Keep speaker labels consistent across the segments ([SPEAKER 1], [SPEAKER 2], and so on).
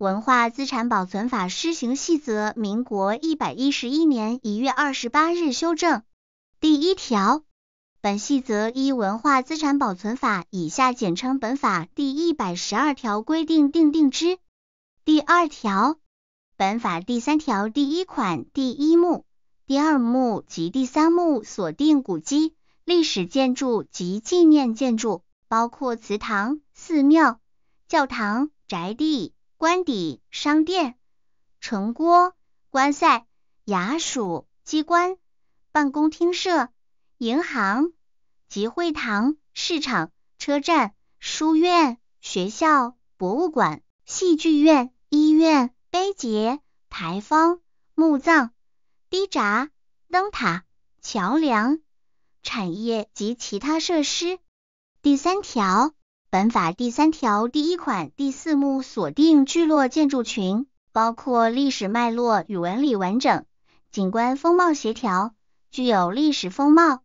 [SPEAKER 1] 《文化资产保存法施行细则》民国一百一十一年一月二十八日修正。第一条，本细则依《文化资产保存法》以下简称本法第一百十二条规定订定之。第二条，本法第三条第一款第一目、第二目及第三目锁定古迹、历史建筑及纪念建筑，包括祠堂、寺庙、教堂、宅地。官邸、商店、城郭、关塞、衙署、机关、办公厅舍、银行、集会堂、市场、车站、书院、学校、博物馆、戏剧院、医院、碑碣、牌坊、墓葬、堤闸、灯塔、桥梁、产业及其他设施。第三条。本法第三条第一款第四目锁定聚落建筑群，包括历史脉络与纹理完整、景观风貌协调、具有历史风貌、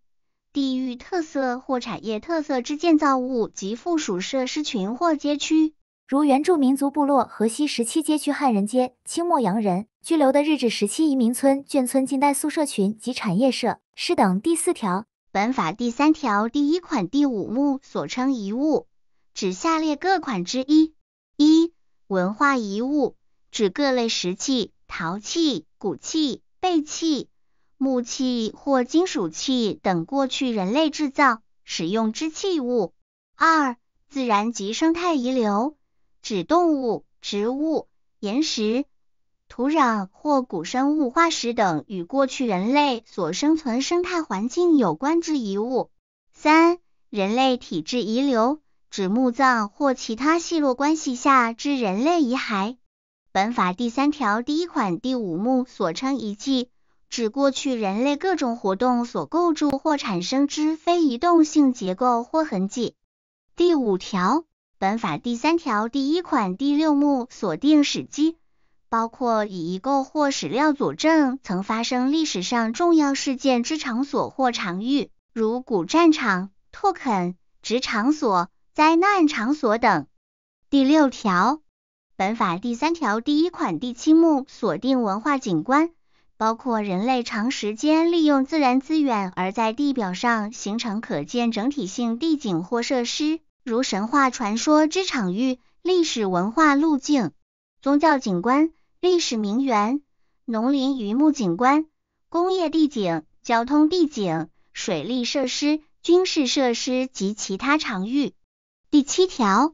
[SPEAKER 1] 地域特色或产业特色之建造物及附属设施群或街区，如原住民族部落、河西十七街区、汉人街、清末洋人居留的日治时期移民村、眷村、近代宿舍群及产业社，是等。第四条，本法第三条第一款第五目所称遗物。指下列各款之一：一、文化遗物，指各类石器、陶器、骨器、贝器、木器或金属器等过去人类制造、使用之器物；二、自然及生态遗留，指动物、植物、岩石、土壤或古生物化石等与过去人类所生存生态环境有关之遗物；三、人类体质遗留。指墓葬或其他细络关系下之人类遗骸。本法第三条第一款第五目所称遗迹，指过去人类各种活动所构筑或产生之非移动性结构或痕迹。第五条，本法第三条第一款第六目所定史迹，包括以遗构或史料佐证曾发生历史上重要事件之场所或场域，如古战场、拓垦、殖场所。灾难场所等。第六条，本法第三条第一款第七目锁定文化景观，包括人类长时间利用自然资源而在地表上形成可见整体性地景或设施，如神话传说之场域、历史文化路径、宗教景观、历史名园、农林渔牧景观、工业地景、交通地景、水利设施、军事设施及其他场域。第七条，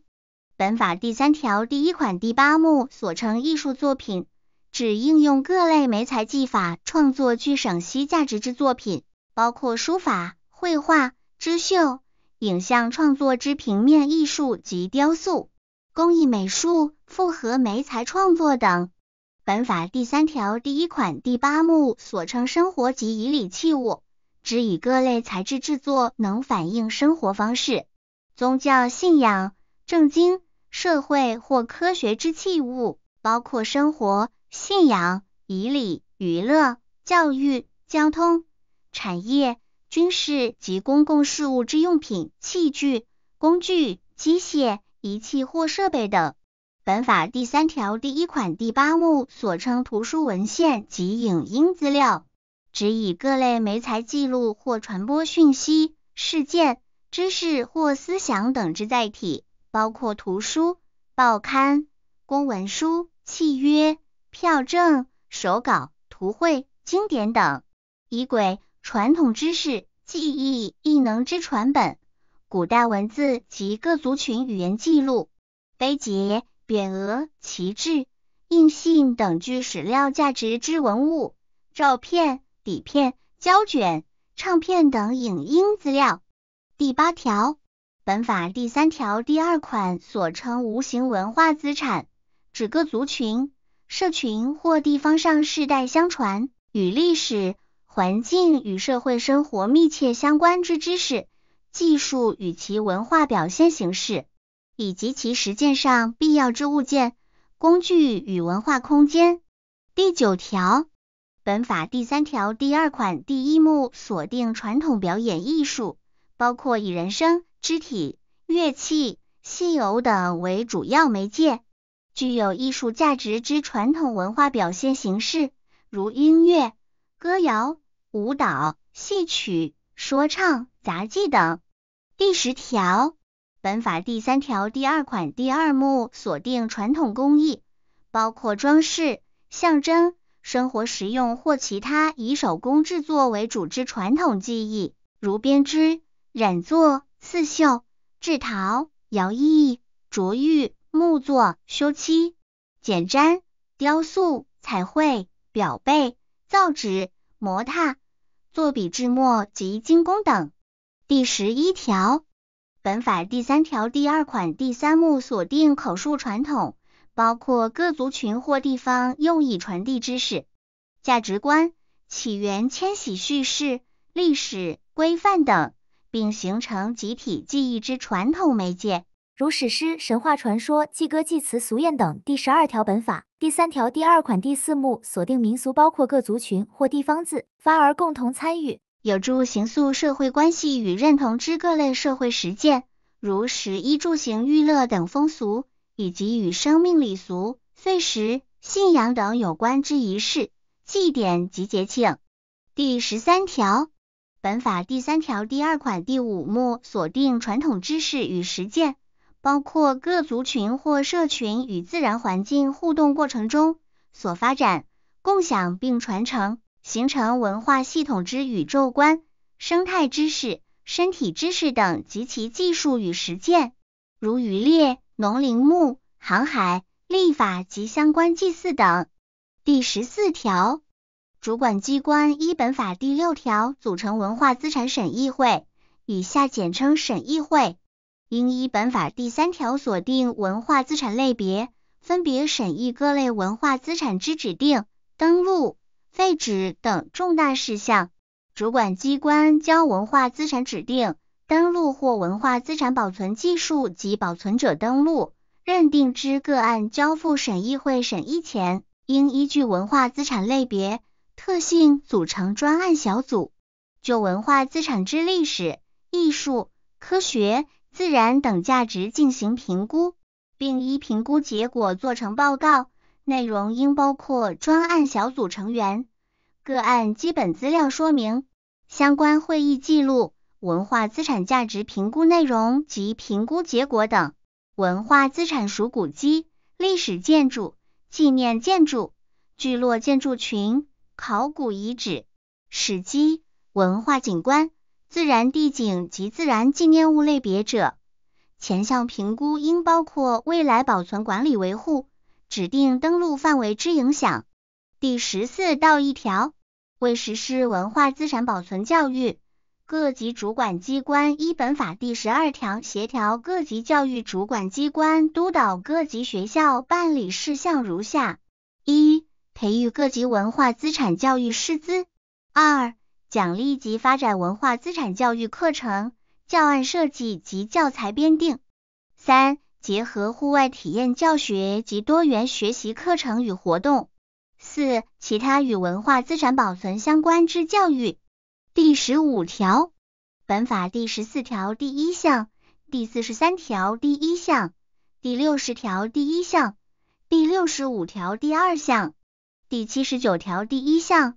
[SPEAKER 1] 本法第三条第一款第八目所称艺术作品，指应用各类媒材技法创作具赏析价值之作品，包括书法、绘画、织绣、影像创作之平面艺术及雕塑、工艺美术、复合媒材创作等。本法第三条第一款第八目所称生活及以礼器物，指以各类材质制作能反映生活方式。宗教信仰、政经、社会或科学之器物，包括生活、信仰、仪礼、娱乐、教育、交通、产业、军事及公共事务之用品、器具、工具、机械、仪器或设备等。本法第三条第一款第八目所称图书、文献及影音资料，指以各类媒材记录或传播讯息、事件。知识或思想等之载体，包括图书、报刊、公文书、契约、票证、手稿、图绘、经典等；仪轨、传统知识、记忆、异能之传本；古代文字及各族群语言记录；碑碣、匾额、旗帜、印信等具史料价值之文物；照片、底片、胶卷、唱片等影音资料。第八条，本法第三条第二款所称无形文化资产，指各族群、社群或地方上世代相传，与历史、环境与社会生活密切相关之知识、技术与其文化表现形式，以及其实践上必要之物件、工具与文化空间。第九条，本法第三条第二款第一目锁定传统表演艺术。包括以人声、肢体、乐器、戏偶等为主要媒介，具有艺术价值之传统文化表现形式，如音乐、歌谣、舞蹈、戏曲、说唱、杂技等。第十条，本法第三条第二款第二目锁定传统工艺，包括装饰、象征、生活实用或其他以手工制作为主之传统技艺，如编织。染作、刺绣、制陶、窑艺、琢玉、木作、修漆、剪毡、雕塑、彩绘、裱背、造纸、模踏、作笔制墨及精工等。第十一条，本法第三条第二款第三目锁定口述传统，包括各族群或地方用以传递知识、价值观、起源、迁徙叙事、历史、规范等。并形成集体记忆之传统媒介，如史诗、神话、传说、祭歌、祭词、俗谚等。第十二条，本法第三条第二款第四目，锁定民俗包括各族群或地方自发而共同参与，有助形塑社会关系与认同之各类社会实践，如食、衣、住、行、娱乐等风俗，以及与生命礼俗、岁时、信仰等有关之仪式、祭典及节庆。第十三条。本法第三条第二款第五目锁定传统知识与实践，包括各族群或社群与自然环境互动过程中所发展、共享并传承，形成文化系统之宇宙观、生态知识、身体知识等及其技术与实践，如渔猎、农林牧、航海、历法及相关祭祀等。第十四条。主管机关依本法第六条组成文化资产审议会，以下简称审议会，应依本法第三条锁定文化资产类别，分别审议各类文化资产之指定、登录、废止等重大事项。主管机关将文化资产指定、登录或文化资产保存技术及保存者登录认定之个案交付审议会审议前，应依据文化资产类别。特性组成专案小组，就文化资产之历史、艺术、科学、自然等价值进行评估，并依评估结果做成报告。内容应包括专案小组成员、个案基本资料说明、相关会议记录、文化资产价值评估内容及评估结果等。文化资产属古迹、历史建筑、纪念建筑、聚落建筑群。考古遗址、史迹、文化景观、自然地景及自然纪念物类别者，前项评估应包括未来保存、管理、维护、指定登录范围之影响。第十四到一条，为实施文化资产保存教育，各级主管机关依本法第十二条，协调各级教育主管机关，督导各级学校办理事项如下：一、培育各级文化资产教育师资。二、奖励及发展文化资产教育课程、教案设计及教材编订。三、结合户外体验教学及多元学习课程与活动。四、其他与文化资产保存相关之教育。第十五条，本法第十四条第一项、第四十三条第一项、第六十条第一项、第六十五条第二项。第七十九条第一项、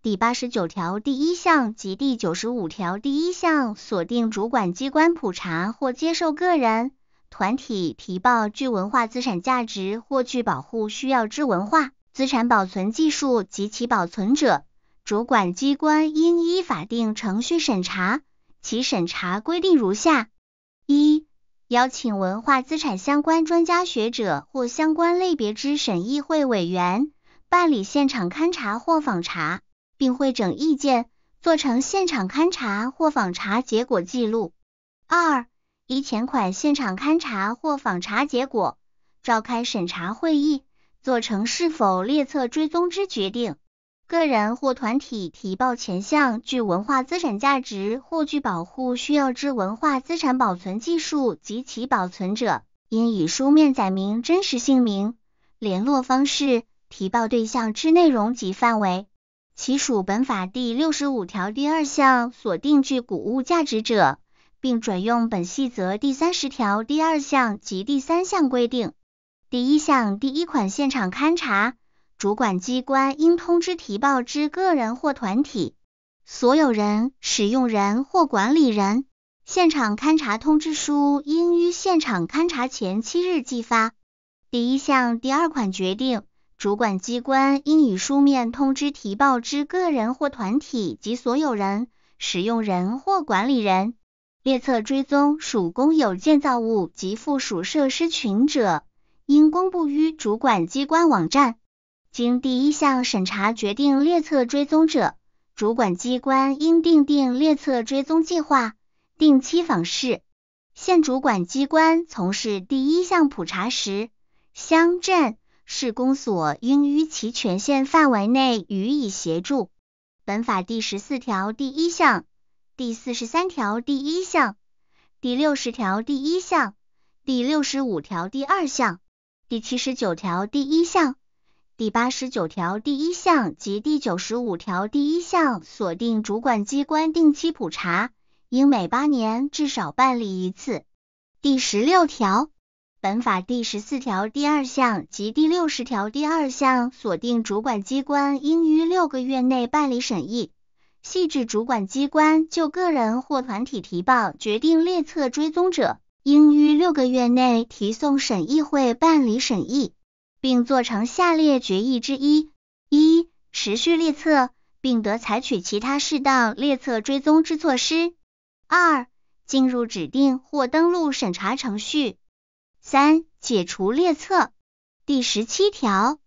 [SPEAKER 1] 第八十九条第一项及第九十五条第一项锁定主管机关普查或接受个人、团体提报具文化资产价值或具保护需要之文化资产保存技术及其保存者，主管机关应依法定程序审查，其审查规定如下：一、邀请文化资产相关专家学者或相关类别之审议会委员。办理现场勘查或访查，并汇整意见，做成现场勘查或访查结果记录。二，依前款现场勘查或访查结果，召开审查会议，做成是否列册追踪之决定。个人或团体提报前项具文化资产价值或具保护需要之文化资产保存技术及其保存者，应以书面载明真实姓名、联络方式。提报对象之内容及范围，其属本法第六十五条第二项所定具古物价值者，并准用本细则第三十条第二项及第三项规定。第一项第一款现场勘查，主管机关应通知提报之个人或团体、所有人、使用人或管理人。现场勘查通知书应于现场勘查前七日寄发。第一项第二款决定。主管机关应以书面通知提报之个人或团体及所有人、使用人或管理人，列册追踪属公有建造物及附属设施群者，应公布于主管机关网站。经第一项审查决定列册追踪者，主管机关应订定列册追踪计划，定期访视。县主管机关从事第一项普查时，乡镇。市公所应于其权限范围内予以协助。本法第十四条第一项、第四十三条第一项、第六十条第一项、第六十五条第二项、第七十九条第一项、第八十九条第一项及第九十五条第一项锁定主管机关定期普查，应每八年至少办理一次。第十六条。本法第十四条第二项及第六十条第二项锁定主管机关应于六个月内办理审议，细致主管机关就个人或团体提报决定列册追踪者，应于六个月内提送审议会办理审议，并做成下列决议之一：一、持续列册，并得采取其他适当列册追踪之措施；二、进入指定或登录审查程序。三、解除列册。第十七条，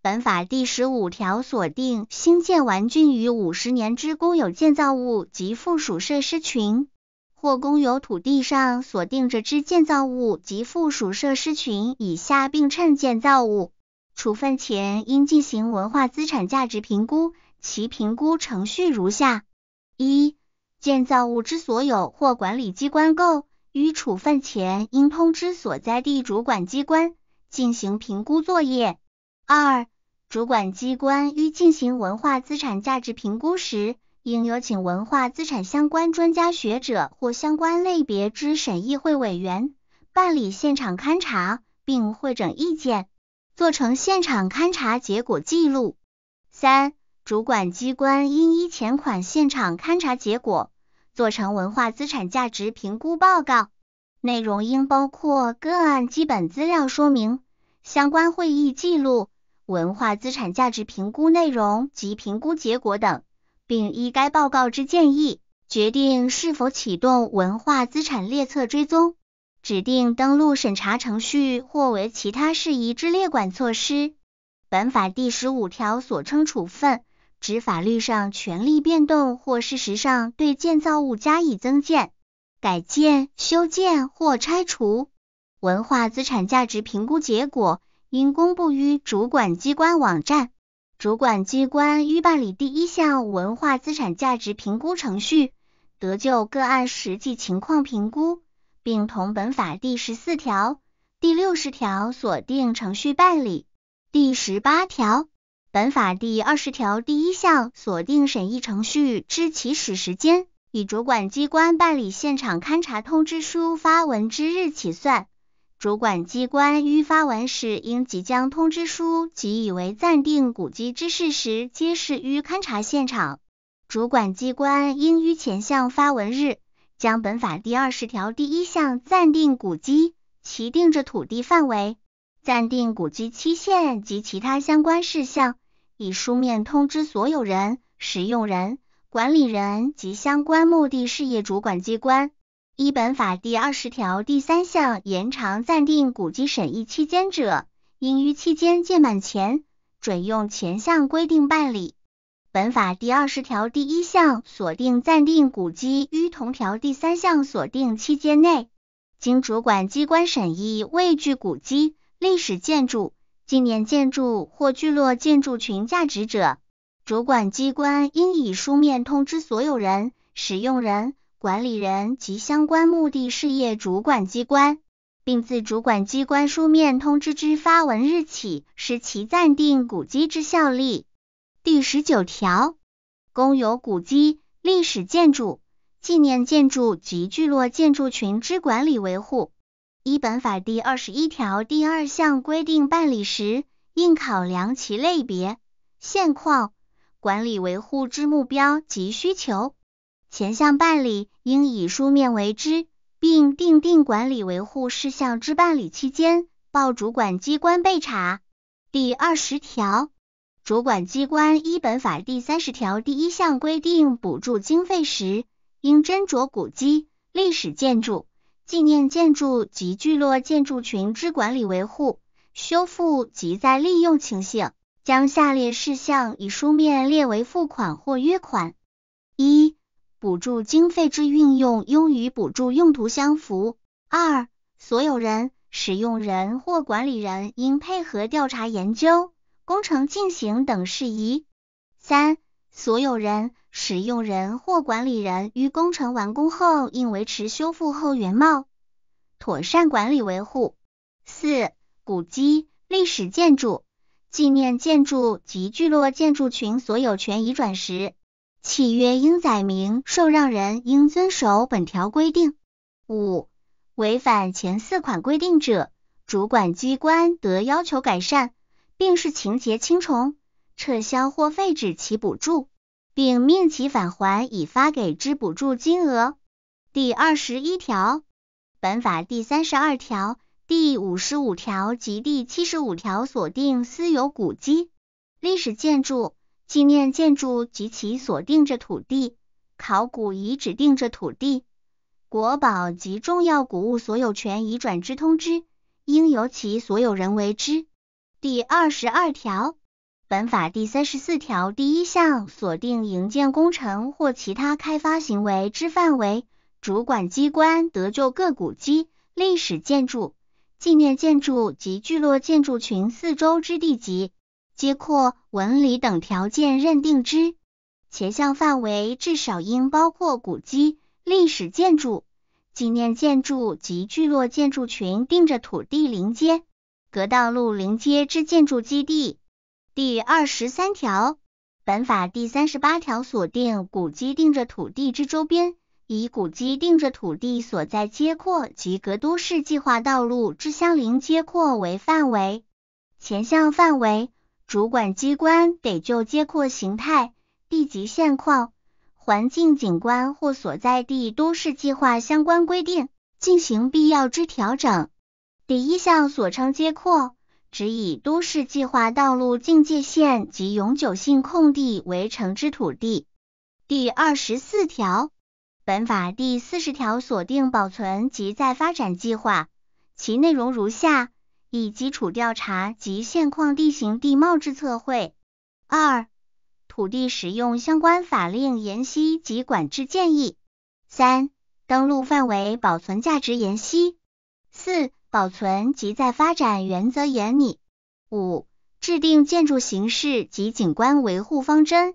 [SPEAKER 1] 本法第十五条所定新建完竣于五十年之公有建造物及附属设施群，或公有土地上所定之建造物及附属设施群（以下并称建造物），处分前应进行文化资产价值评估，其评估程序如下：一、建造物之所有或管理机关购。予处分前，应通知所在地主管机关进行评估作业。二、主管机关于进行文化资产价值评估时，应有请文化资产相关专家学者或相关类别之审议会委员办理现场勘查，并会诊意见，做成现场勘查结果记录。三、主管机关应依前款现场勘查结果。做成文化资产价值评估报告，内容应包括个案基本资料说明、相关会议记录、文化资产价值评估内容及评估结果等，并依该报告之建议，决定是否启动文化资产列册追踪、指定登录审查程序或为其他事宜之列管措施。本法第十五条所称处分。指法律上权力变动或事实上对建造物加以增建、改建、修建或拆除。文化资产价值评估结果应公布于主管机关网站。主管机关于办理第一项文化资产价值评估程序，得就个案实际情况评估，并同本法第十四条、第六十条锁定程序办理。第十八条。本法第二十条第一项锁定审议程序之起始时间，以主管机关办理现场勘查通知书发文之日起算。主管机关于发文时，应即将通知书即以为暂定古迹之事实，揭示于勘查现场。主管机关应于前项发文日，将本法第二十条第一项暂定古迹其定着土地范围、暂定古迹期限及其他相关事项。以书面通知所有人、使用人、管理人及相关目的事业主管机关。依本法第二十条第三项延长暂定古籍审议期间者，应于期间届满前，准用前项规定办理。本法第二十条第一项锁定暂定古籍于同条第三项锁定期间内，经主管机关审议未具古籍、历史建筑。纪念建筑或聚落建筑群价值者，主管机关应以书面通知所有人、使用人、管理人及相关目的事业主管机关，并自主管机关书面通知之发文日起，使其暂定古迹之效力。第十九条，公有古迹、历史建筑、纪念建筑及聚落建筑群之管理维护。一本法第二十一条第二项规定，办理时应考量其类别、现况、管理维护之目标及需求。前项办理应以书面为之，并订定管理维护事项之办理期间，报主管机关备查。第二十条，主管机关依本法第三十条第一项规定补助经费时，应斟酌古迹、历史建筑。纪念建筑及聚落建筑群之管理、维护、修复及再利用情形，将下列事项以书面列为付款或约款：一、补助经费之运用，应与补助用途相符；二、所有人、使用人或管理人应配合调查、研究、工程进行等事宜；三、所有人、使用人或管理人于工程完工后，应维持修复后原貌，妥善管理维护。四、古迹、历史建筑、纪念建筑及聚落建筑群所有权移转时，契约应载明受让人应遵守本条规定。五、违反前四款规定者，主管机关得要求改善，并视情节轻重。撤销或废止其补助，并命其返还已发给之补助金额。第二十一条，本法第三十二条、第五十五条及第七十五条锁定私有古迹、历史建筑、纪念建筑及其锁定着土地、考古遗址定着土地、国宝及重要古物所有权移转之通知，应由其所有人为之。第二十二条。本法第三十四条第一项锁定营建工程或其他开发行为之范围，主管机关得就各古迹、历史建筑、纪念建筑及聚落建筑群四周之地级，街括纹理等条件认定之。前项范围至少应包括古迹、历史建筑、纪念建筑及聚落建筑群定着土地临街、隔道路临街之建筑基地。第二十三条，本法第三十八条锁定古迹定着土地之周边，以古迹定着土地所在街廓及格都市计划道路之相邻街廓为范围。前项范围，主管机关得就街廓形态、地级现况、环境景观或所在地都市计划相关规定，进行必要之调整。第一项所称街廓。指以都市计划道路境界线及永久性空地为城之土地。第二十四条，本法第四十条锁定保存及再发展计划，其内容如下：一、基础调查及现况地形地貌之测绘；二、土地使用相关法令研析及管制建议；三、登录范围保存价值研析；四。保存及再发展原则原拟；五、制定建筑形式及景观维护方针。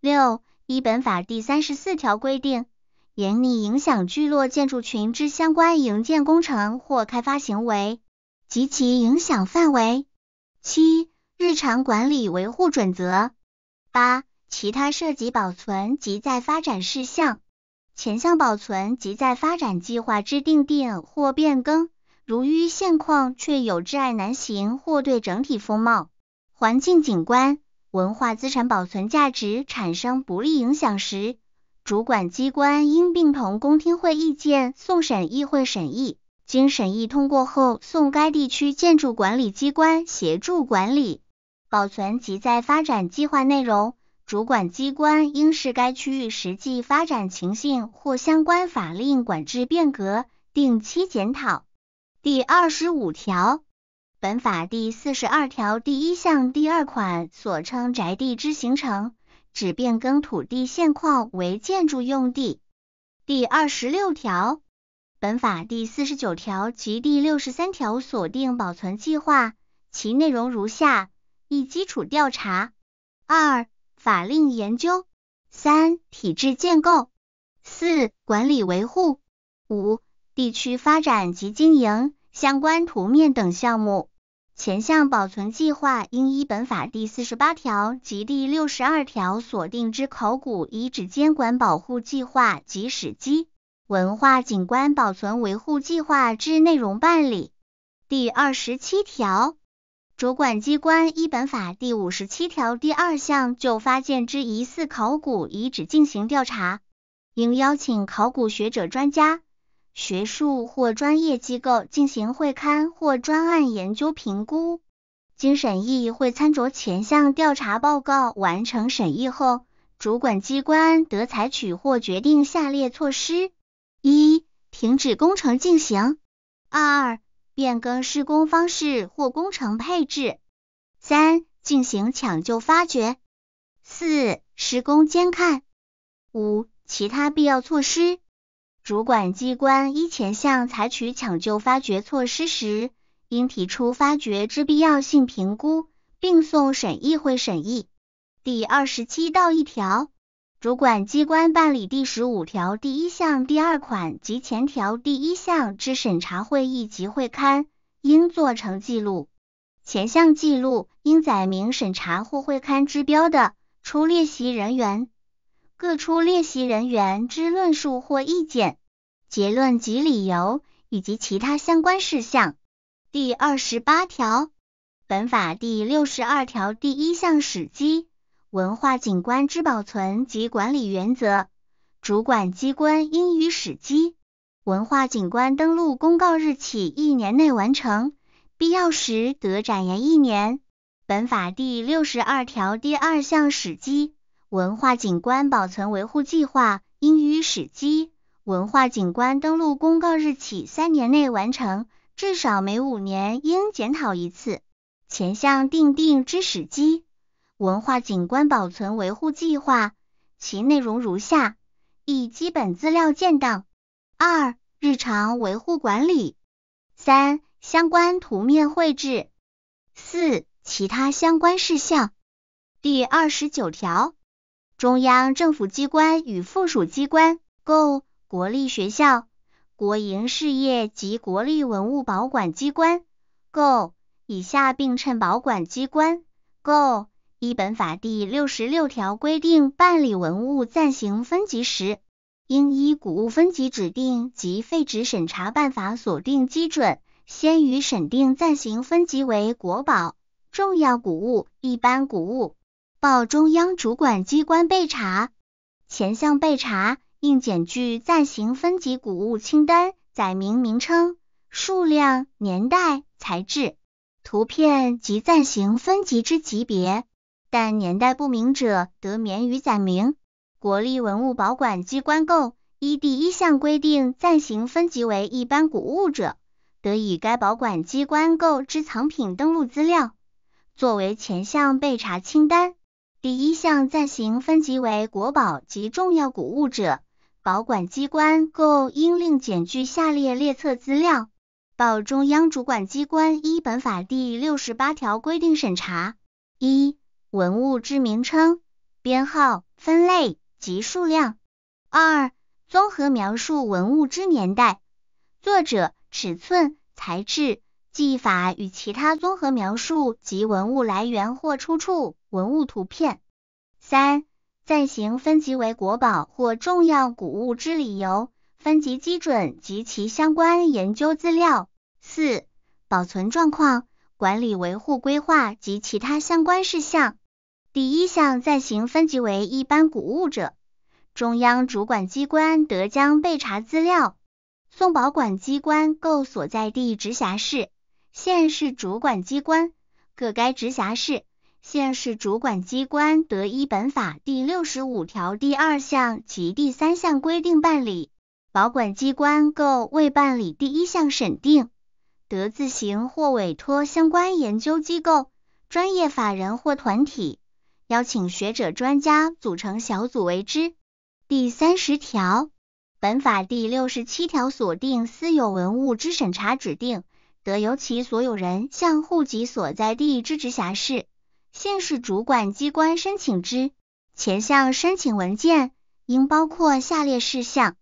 [SPEAKER 1] 六、依本法第三十四条规定，严拟影响聚落建筑群之相关营建工程或开发行为及其影响范围。七、日常管理维护准则。八、其他涉及保存及再发展事项，前项保存及再发展计划制定定或变更。如遇现况却有挚爱难行，或对整体风貌、环境景观、文化资产保存价值产生不利影响时，主管机关应并同公听会意见送审议会审议，经审议通过后送该地区建筑管理机关协助管理保存及在发展计划内容，主管机关应视该区域实际发展情形或相关法令管制变革，定期检讨。第二十五条，本法第四十二条第一项第二款所称宅地之形成，指变更土地现况为建筑用地。第二十六条，本法第四十九条及第六十三条锁定保存计划，其内容如下：一、基础调查；二、法令研究；三、体制建构；四、管理维护；五、地区发展及经营。相关图面等项目，前项保存计划应依本法第四十八条及第六十二条锁定之考古遗址监管保护计划及史迹、文化景观保存维护计划之内容办理。第二十七条，主管机关依本法第五十七条第二项就发现之疑似考古遗址进行调查，应邀请考古学者专家。学术或专业机构进行会刊或专案研究评估，经审议会参照前项调查报告完成审议后，主管机关得采取或决定下列措施：一、停止工程进行；二、变更施工方式或工程配置；三、进行抢救发掘；四、施工监看；五、其他必要措施。主管机关依前项采取抢救发掘措施时，应提出发掘之必要性评估，并送审议会审议。第二十七到一条，主管机关办理第十五条第一项第二款及前条第一项之审查会议及会刊，应做成记录。前项记录应载明审查或会刊之标的、出列席人员。各处列席人员之论述或意见、结论及理由以及其他相关事项。第二十八条，本法第六十二条第一项史基文化景观之保存及管理原则，主管机关应于史基文化景观登录公告日起一年内完成，必要时得展延一年。本法第六十二条第二项史基。文化景观保存维护计划应于史基文化景观登录公告日起三年内完成，至少每五年应检讨一次。前项订定之史基文化景观保存维护计划，其内容如下：一、基本资料建档；二、日常维护管理；三、相关图面绘制；四、其他相关事项。第二十九条。中央政府机关与附属机关、购国立学校、国营事业及国立文物保管机关（以下并称保管机关），依本法第六十六条规定办理文物暂行分级时，应依古物分级指定及废止审查办法锁定基准，先予审定暂行分级为国宝、重要古物、一般古物。报中央主管机关备查，前项备查应检具暂行分级谷物清单，载明名称、数量、年代、材质、图片及暂行分级之级别，但年代不明者得免予载明。国立文物保管机关购依第一项规定暂行分级为一般谷物者，得以该保管机关购之藏品登录资料，作为前项备查清单。第一项暂行分级为国宝及重要古物者，保管机关，购应另检具下列列册资料，报中央主管机关依本法第六十八条规定审查：一、文物之名称、编号、分类及数量；二、综合描述文物之年代、作者、尺寸、材质。技法与其他综合描述及文物来源或出处、文物图片。三、暂行分级为国宝或重要古物之理由、分级基准及其相关研究资料。四、保存状况、管理维护规划及其他相关事项。第一项暂行分级为一般古物者，中央主管机关得将备查资料送保管机关，购所在地直辖市。县市主管机关各该直辖市县市主管机关得依本法第六十五条第二项及第三项规定办理，保管机关各未办理第一项审定，得自行或委托相关研究机构、专业法人或团体，邀请学者专家组成小组为之。第三十条，本法第六十七条锁定私有文物之审查指定。则由其所有人向户籍所在地之直辖市、县市主管机关申请之。前项申请文件应包括下列事项：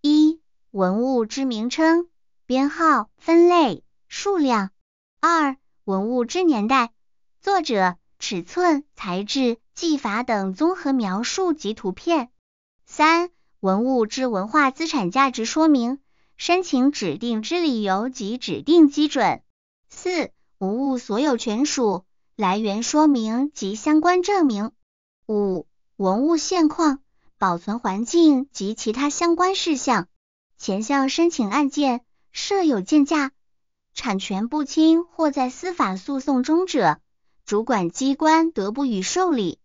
[SPEAKER 1] 一、文物之名称、编号、分类、数量；二、文物之年代、作者、尺寸、材质、技法等综合描述及图片；三、文物之文化资产价值说明。申请指定之理由及指定基准；四、文物所有权属来源说明及相关证明；五、文物现况、保存环境及其他相关事项。前项申请案件设有件价、产权不清或在司法诉讼中者，主管机关得不予受理。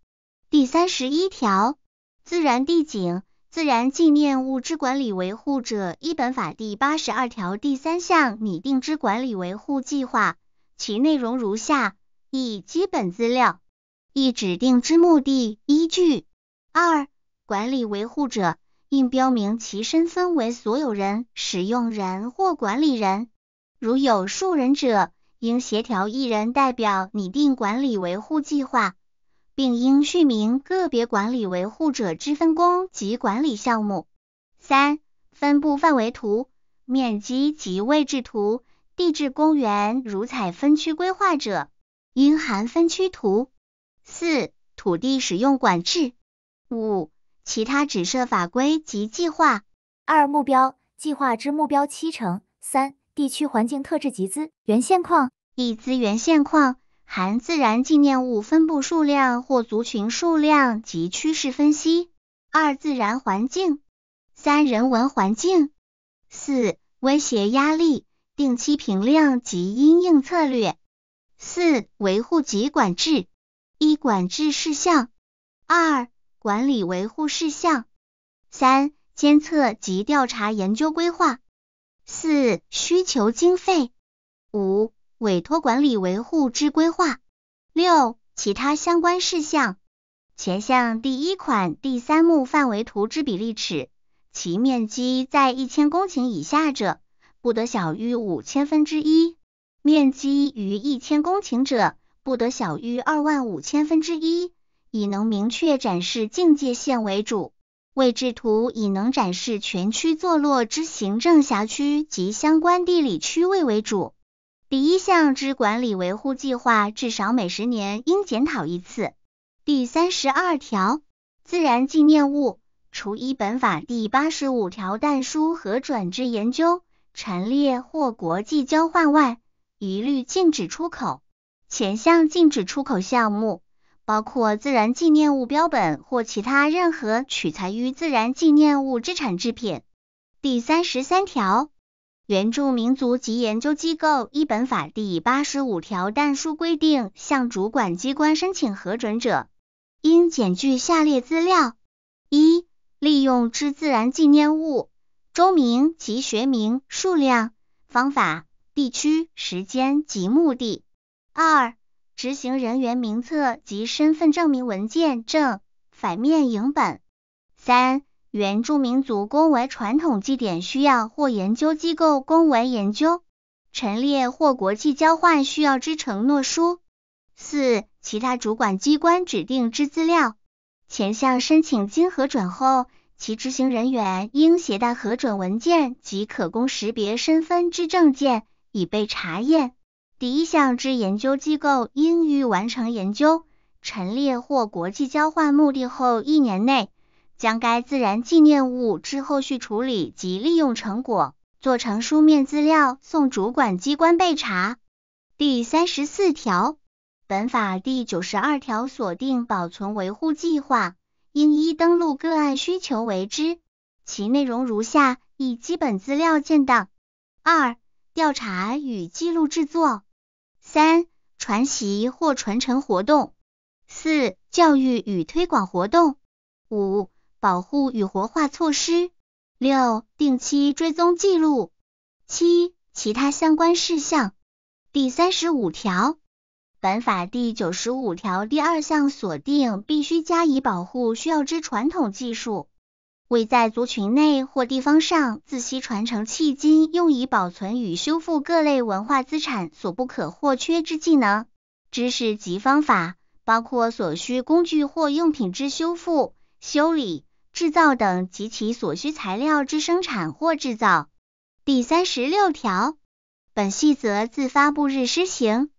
[SPEAKER 1] 第三十一条，自然地景。自然纪念物之管理维护者一本法第八十二条第三项拟定之管理维护计划，其内容如下：一、基本资料；一、指定之目的依据；二、管理维护者应标明其身份为所有人、使用人或管理人，如有数人者，应协调一人代表拟定管理维护计划。并应续明个别管理维护者之分工及管理项目。三、分布范围图、面积及位置图。地质公园如采分区规划者，应含分区图。四、土地使用管制。五、其他指涉法规及计划。二、目标计划之目标七成。三、地区环境特质集资原现况。一、资源现况。含自然纪念物分布数量或族群数量及趋势分析；二、自然环境；三、人文环境；四、威胁压力、定期评量及因应策略；四、维护及管制；一、管制事项；二、管理维护事项；三、监测及调查研究规划；四、需求经费；五。委托管理维护之规划。六、其他相关事项。前项第一款第三目范围图之比例尺，其面积在一千公顷以下者，不得小于五千分之一；面积逾一千公顷者，不得小于二万五千分之一，以能明确展示境界线为主。位置图以能展示全区坐落之行政辖区及相关地理区位为主。第一项之管理维护计划至少每十年应检讨一次。第三十二条，自然纪念物除依本法第八十五条但书和转制研究、陈列或国际交换外，一律禁止出口。前项禁止出口项目，包括自然纪念物标本或其他任何取材于自然纪念物之产制品。第三十三条。原住民族及研究机构一本法第八十五条但书规定，向主管机关申请核准者，应检具下列资料：一、利用之自然纪念物、周名及学名、数量、方法、地区、时间及目的；二、执行人员名册及身份证明文件正、反面影本；三、原住民族公文传统祭典需要或研究机构公文研究陈列或国际交换需要之承诺书；四、其他主管机关指定之资料。前项申请经核准后，其执行人员应携带核准文件及可供识别身份之证件，以备查验。第一项之研究机构应于完成研究陈列或国际交换目的后一年内。将该自然纪念物之后续处理及利用成果做成书面资料，送主管机关备查。第三十四条，本法第九十二条锁定保存维护计划，应依登录个案需求为之。其内容如下：一、基本资料建档；二、调查与记录制作；三、传习或传承活动；四、教育与推广活动；五。保护与活化措施六定期追踪记录七其他相关事项第三十五条本法第九十五条第二项锁定必须加以保护需要之传统技术为在族群内或地方上自息传承迄今用以保存与修复各类文化资产所不可或缺之技能知识及方法包括所需工具或用品之修复修理。制造等及其所需材料之生产或制造。第三十六条，本细则自发布日施行。